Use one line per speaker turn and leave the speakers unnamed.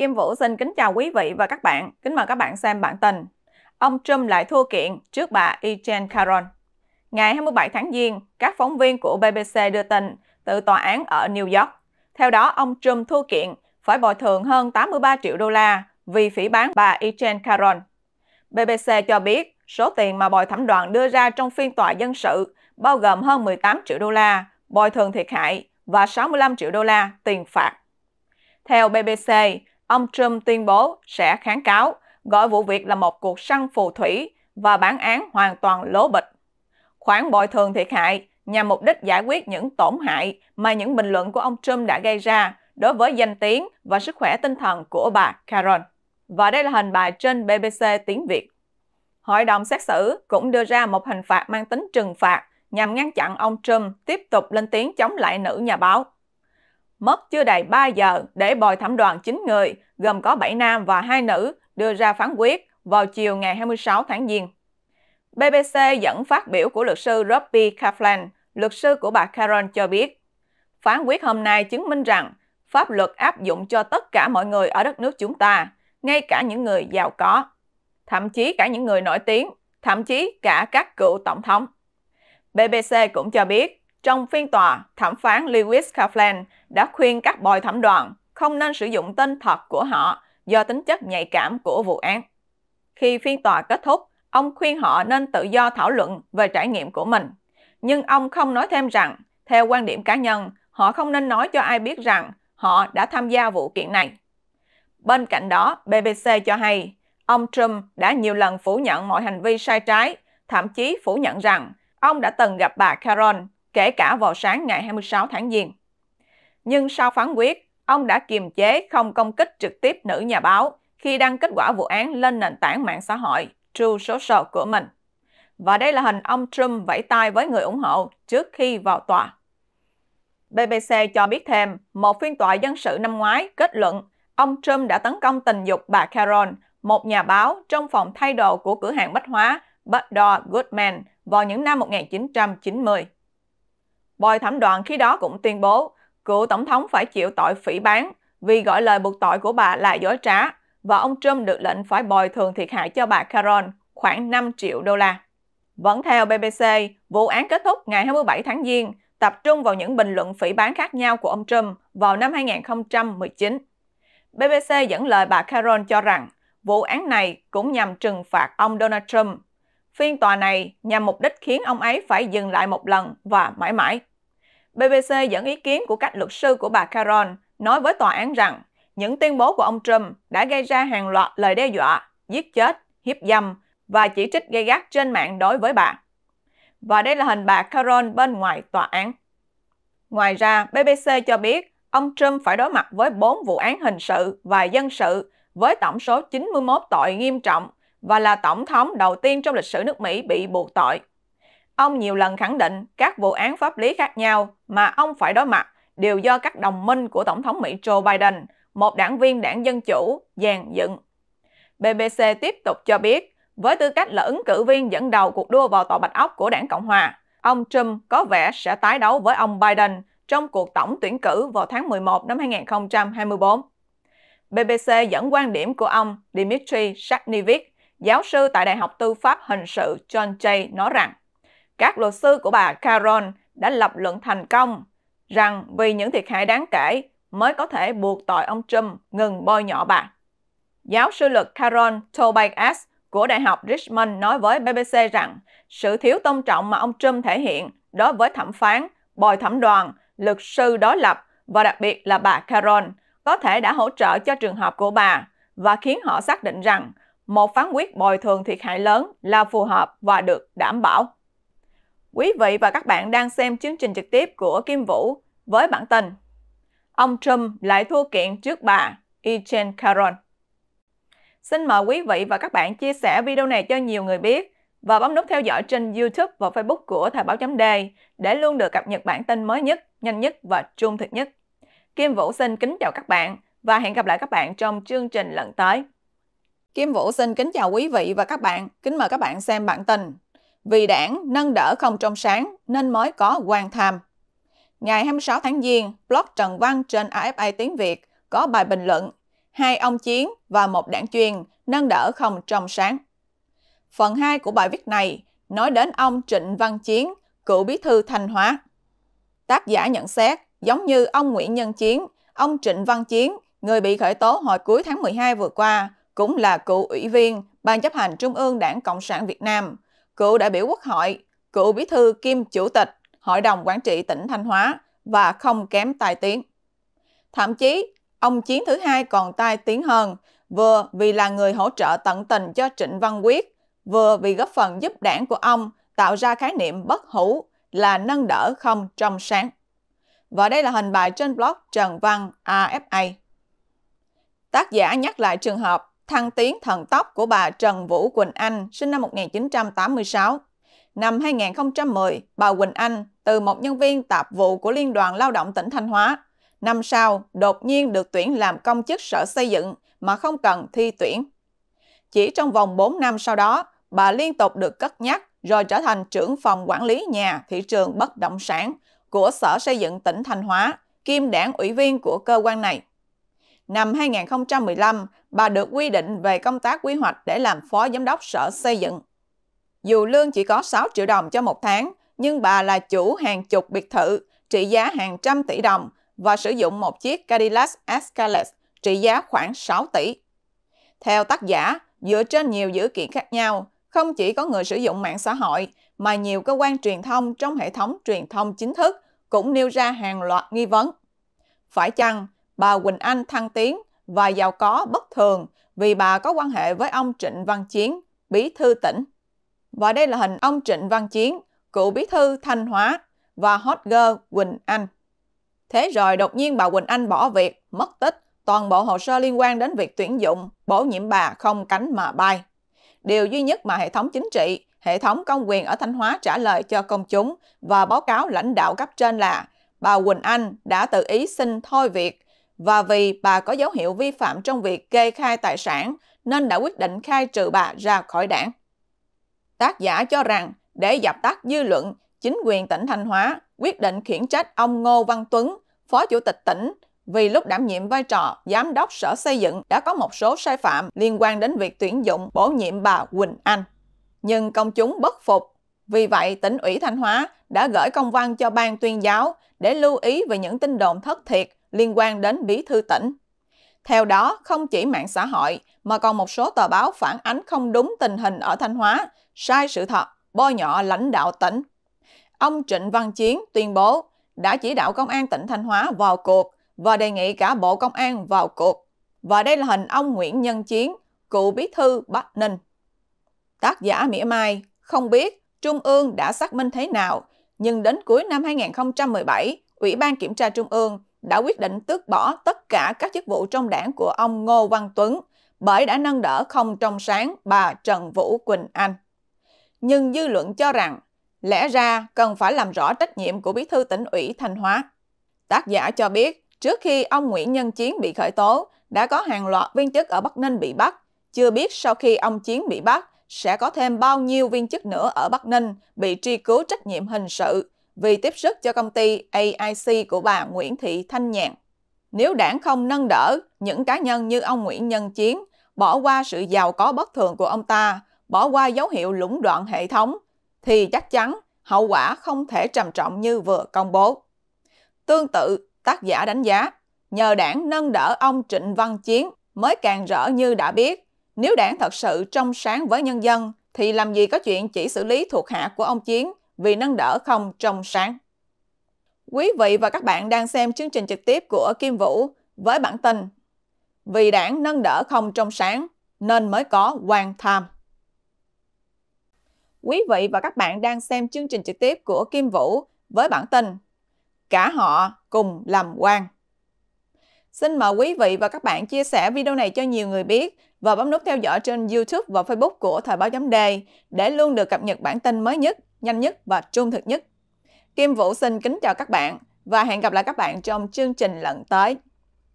Kim Vũ xin kính chào quý vị và các bạn. Kính mời các bạn xem bản tin. Ông Trump lại thua kiện trước bà Ejen Caron. Ngày 27 tháng Giêng, các phóng viên của BBC đưa tin từ tòa án ở New York. Theo đó, ông Trump thua kiện phải bồi thường hơn 83 triệu đô la vì phỉ bán bà Ejen Caron. BBC cho biết số tiền mà bồi thẩm đoàn đưa ra trong phiên tòa dân sự bao gồm hơn 18 triệu đô la bồi thường thiệt hại và 65 triệu đô la tiền phạt. Theo BBC, ông Trump tuyên bố sẽ kháng cáo, gọi vụ việc là một cuộc săn phù thủy và bản án hoàn toàn lố bịch. Khoản bồi thường thiệt hại nhằm mục đích giải quyết những tổn hại mà những bình luận của ông Trump đã gây ra đối với danh tiếng và sức khỏe tinh thần của bà Karen. Và đây là hình bài trên BBC tiếng Việt. Hội đồng xét xử cũng đưa ra một hình phạt mang tính trừng phạt nhằm ngăn chặn ông Trump tiếp tục lên tiếng chống lại nữ nhà báo mất chưa đầy 3 giờ để bồi thẩm đoàn 9 người, gồm có 7 nam và 2 nữ, đưa ra phán quyết vào chiều ngày 26 tháng Giêng. BBC dẫn phát biểu của luật sư Robbie Kaplan, luật sư của bà Karen, cho biết, phán quyết hôm nay chứng minh rằng pháp luật áp dụng cho tất cả mọi người ở đất nước chúng ta, ngay cả những người giàu có, thậm chí cả những người nổi tiếng, thậm chí cả các cựu tổng thống. BBC cũng cho biết, trong phiên tòa, thẩm phán Lewis Kaplan đã khuyên các bồi thẩm đoàn không nên sử dụng tên thật của họ do tính chất nhạy cảm của vụ án. Khi phiên tòa kết thúc, ông khuyên họ nên tự do thảo luận về trải nghiệm của mình. Nhưng ông không nói thêm rằng, theo quan điểm cá nhân, họ không nên nói cho ai biết rằng họ đã tham gia vụ kiện này. Bên cạnh đó, BBC cho hay, ông Trump đã nhiều lần phủ nhận mọi hành vi sai trái, thậm chí phủ nhận rằng ông đã từng gặp bà Caron kể cả vào sáng ngày 26 tháng Giêng. Nhưng sau phán quyết, ông đã kiềm chế không công kích trực tiếp nữ nhà báo khi đăng kết quả vụ án lên nền tảng mạng xã hội True Social của mình. Và đây là hình ông Trump vẫy tay với người ủng hộ trước khi vào tòa. BBC cho biết thêm, một phiên tòa dân sự năm ngoái kết luận ông Trump đã tấn công tình dục bà Carol, một nhà báo trong phòng thay đồ của cửa hàng bách hóa Bador Goodman vào những năm 1990. Bồi thẩm đoàn khi đó cũng tuyên bố cựu tổng thống phải chịu tội phỉ bán vì gọi lời buộc tội của bà là dối trá và ông Trump được lệnh phải bồi thường thiệt hại cho bà Caron khoảng 5 triệu đô la. Vẫn theo BBC, vụ án kết thúc ngày 27 tháng Giêng, tập trung vào những bình luận phỉ bán khác nhau của ông Trump vào năm 2019. BBC dẫn lời bà Caron cho rằng vụ án này cũng nhằm trừng phạt ông Donald Trump. Phiên tòa này nhằm mục đích khiến ông ấy phải dừng lại một lần và mãi mãi. BBC dẫn ý kiến của các luật sư của bà Carol nói với tòa án rằng những tuyên bố của ông Trump đã gây ra hàng loạt lời đe dọa, giết chết, hiếp dâm và chỉ trích gay gắt trên mạng đối với bà. Và đây là hình bà Carol bên ngoài tòa án. Ngoài ra, BBC cho biết ông Trump phải đối mặt với 4 vụ án hình sự và dân sự với tổng số 91 tội nghiêm trọng và là tổng thống đầu tiên trong lịch sử nước Mỹ bị buộc tội. Ông nhiều lần khẳng định các vụ án pháp lý khác nhau mà ông phải đối mặt đều do các đồng minh của Tổng thống Mỹ Joe Biden, một đảng viên đảng Dân Chủ, dàn dựng. BBC tiếp tục cho biết, với tư cách là ứng cử viên dẫn đầu cuộc đua vào Tòa Bạch Ốc của đảng Cộng Hòa, ông Trump có vẻ sẽ tái đấu với ông Biden trong cuộc tổng tuyển cử vào tháng 11 năm 2024. BBC dẫn quan điểm của ông Dmitry Shaknivich, giáo sư tại Đại học Tư pháp Hình sự John Jay nói rằng các luật sư của bà Caron đã lập luận thành công rằng vì những thiệt hại đáng kể mới có thể buộc tội ông Trump ngừng bôi nhọ bà. Giáo sư luật Caron Tobias của Đại học Richmond nói với BBC rằng sự thiếu tôn trọng mà ông Trump thể hiện đối với thẩm phán, bồi thẩm đoàn, luật sư đối lập và đặc biệt là bà Caron có thể đã hỗ trợ cho trường hợp của bà và khiến họ xác định rằng một phán quyết bồi thường thiệt hại lớn là phù hợp và được đảm bảo. Quý vị và các bạn đang xem chương trình trực tiếp của Kim Vũ với bản tin Ông Trump lại thua kiện trước bà Echen Caron. Xin mời quý vị và các bạn chia sẻ video này cho nhiều người biết và bấm nút theo dõi trên YouTube và Facebook của Thời báo chấm Đề để luôn được cập nhật bản tin mới nhất, nhanh nhất và trung thực nhất. Kim Vũ xin kính chào các bạn và hẹn gặp lại các bạn trong chương trình lần tới. Kim Vũ xin kính chào quý vị và các bạn. Kính mời các bạn xem bản tin vì đảng nâng đỡ không trong sáng nên mới có quan tham. Ngày 26 tháng Giêng, blog Trần Văn trên AFA Tiếng Việt có bài bình luận Hai ông Chiến và một đảng chuyên nâng đỡ không trong sáng. Phần 2 của bài viết này nói đến ông Trịnh Văn Chiến, cựu bí thư Thanh Hóa. Tác giả nhận xét, giống như ông Nguyễn Nhân Chiến, ông Trịnh Văn Chiến, người bị khởi tố hồi cuối tháng 12 vừa qua, cũng là cựu ủy viên Ban chấp hành Trung ương Đảng Cộng sản Việt Nam, cựu đại biểu Quốc hội, cựu bí thư kiêm chủ tịch Hội đồng Quản trị tỉnh Thanh Hóa và không kém tài tiếng. Thậm chí, ông Chiến thứ hai còn tai tiếng hơn, vừa vì là người hỗ trợ tận tình cho Trịnh Văn Quyết, vừa vì góp phần giúp đảng của ông tạo ra khái niệm bất hủ là nâng đỡ không trong sáng. Và đây là hình bài trên blog Trần Văn AFA. Tác giả nhắc lại trường hợp thăng tiến thần tốc của bà Trần Vũ Quỳnh Anh, sinh năm 1986. Năm 2010, bà Quỳnh Anh từ một nhân viên tạp vụ của Liên đoàn Lao động tỉnh Thanh Hóa, năm sau đột nhiên được tuyển làm công chức sở xây dựng mà không cần thi tuyển. Chỉ trong vòng 4 năm sau đó, bà liên tục được cất nhắc rồi trở thành trưởng phòng quản lý nhà thị trường bất động sản của Sở Xây dựng tỉnh Thanh Hóa, kiêm đảng ủy viên của cơ quan này. Năm 2015, bà được quy định về công tác quy hoạch để làm phó giám đốc sở xây dựng. Dù lương chỉ có 6 triệu đồng cho một tháng, nhưng bà là chủ hàng chục biệt thự trị giá hàng trăm tỷ đồng và sử dụng một chiếc Cadillac Escalade trị giá khoảng 6 tỷ. Theo tác giả, dựa trên nhiều dữ kiện khác nhau, không chỉ có người sử dụng mạng xã hội mà nhiều cơ quan truyền thông trong hệ thống truyền thông chính thức cũng nêu ra hàng loạt nghi vấn. Phải chăng bà Quỳnh Anh thăng tiến và giàu có bất thường vì bà có quan hệ với ông Trịnh Văn Chiến, bí thư tỉnh. Và đây là hình ông Trịnh Văn Chiến, cựu bí thư Thanh Hóa và hot girl Quỳnh Anh. Thế rồi đột nhiên bà Quỳnh Anh bỏ việc, mất tích, toàn bộ hồ sơ liên quan đến việc tuyển dụng, bổ nhiệm bà không cánh mà bay. Điều duy nhất mà hệ thống chính trị, hệ thống công quyền ở Thanh Hóa trả lời cho công chúng và báo cáo lãnh đạo cấp trên là bà Quỳnh Anh đã tự ý xin thôi việc và vì bà có dấu hiệu vi phạm trong việc kê khai tài sản nên đã quyết định khai trừ bà ra khỏi đảng. Tác giả cho rằng để dập tắt dư luận, chính quyền tỉnh Thanh Hóa quyết định khiển trách ông Ngô Văn Tuấn, Phó Chủ tịch tỉnh, vì lúc đảm nhiệm vai trò Giám đốc Sở Xây dựng đã có một số sai phạm liên quan đến việc tuyển dụng bổ nhiệm bà Quỳnh Anh. Nhưng công chúng bất phục, vì vậy tỉnh ủy Thanh Hóa đã gửi công văn cho ban tuyên giáo để lưu ý về những tin đồn thất thiệt liên quan đến bí thư tỉnh. Theo đó, không chỉ mạng xã hội mà còn một số tờ báo phản ánh không đúng tình hình ở Thanh Hóa, sai sự thật, bôi nhọ lãnh đạo tỉnh. Ông Trịnh Văn Chiến tuyên bố đã chỉ đạo công an tỉnh Thanh Hóa vào cuộc và đề nghị cả Bộ Công an vào cuộc. Và đây là hình ông Nguyễn Nhân Chiến, cựu bí thư Bắc Ninh. Tác giả mỉa mai không biết Trung ương đã xác minh thế nào, nhưng đến cuối năm 2017, Ủy ban Kiểm tra Trung ương đã quyết định tước bỏ tất cả các chức vụ trong đảng của ông Ngô Văn Tuấn bởi đã nâng đỡ không trong sáng bà Trần Vũ Quỳnh Anh. Nhưng dư luận cho rằng lẽ ra cần phải làm rõ trách nhiệm của bí thư tỉnh ủy Thanh Hóa. Tác giả cho biết trước khi ông Nguyễn Nhân Chiến bị khởi tố đã có hàng loạt viên chức ở Bắc Ninh bị bắt. Chưa biết sau khi ông Chiến bị bắt sẽ có thêm bao nhiêu viên chức nữa ở Bắc Ninh bị truy cứu trách nhiệm hình sự vì tiếp sức cho công ty AIC của bà Nguyễn Thị Thanh Nhàn. Nếu đảng không nâng đỡ những cá nhân như ông Nguyễn Nhân Chiến, bỏ qua sự giàu có bất thường của ông ta, bỏ qua dấu hiệu lũng đoạn hệ thống, thì chắc chắn hậu quả không thể trầm trọng như vừa công bố. Tương tự, tác giả đánh giá, nhờ đảng nâng đỡ ông Trịnh Văn Chiến mới càng rỡ như đã biết, nếu đảng thật sự trong sáng với nhân dân, thì làm gì có chuyện chỉ xử lý thuộc hạ của ông Chiến vì nâng đỡ không trong sáng. Quý vị và các bạn đang xem chương trình trực tiếp của Kim Vũ với bản tin Vì đảng nâng đỡ không trong sáng nên mới có quan tham. Quý vị và các bạn đang xem chương trình trực tiếp của Kim Vũ với bản tin Cả họ cùng làm quan. Xin mời quý vị và các bạn chia sẻ video này cho nhiều người biết và bấm nút theo dõi trên YouTube và Facebook của Thời báo chấm đề để luôn được cập nhật bản tin mới nhất nhanh nhất và trung thực nhất. Kim Vũ xin kính chào các bạn và hẹn gặp lại các bạn trong chương trình lần tới.